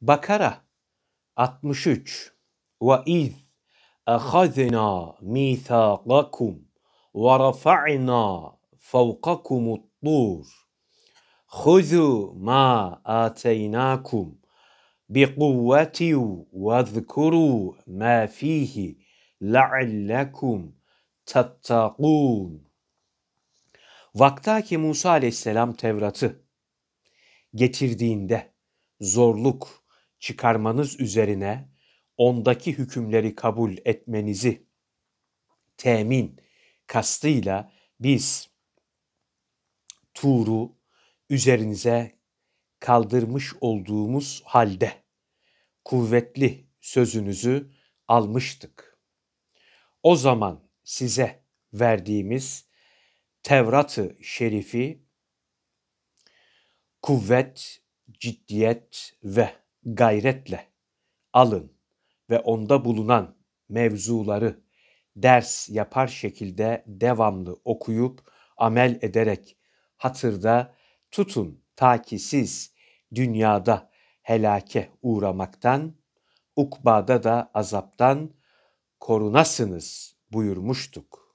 Bakara 63 ve iz ahazna mithaqakum ve rafa'na fawqakum tur خذوا ما آتيناكم بقوة واذكروا ما فيه لعلكم تتقون Vaktaki Musa aleyhisselam Tevrat'ı getirdiğinde zorluk, çıkarmanız üzerine ondaki hükümleri kabul etmenizi temin kastıyla biz Tur'u üzerinize kaldırmış olduğumuz halde kuvvetli sözünüzü almıştık. O zaman size verdiğimiz Tevrat-ı Şerifi kuvvet, ciddiyet ve gayretle alın ve onda bulunan mevzuları ders yapar şekilde devamlı okuyup amel ederek hatırda tutun ta ki siz dünyada helake uğramaktan, ukbada da azaptan korunasınız buyurmuştuk.''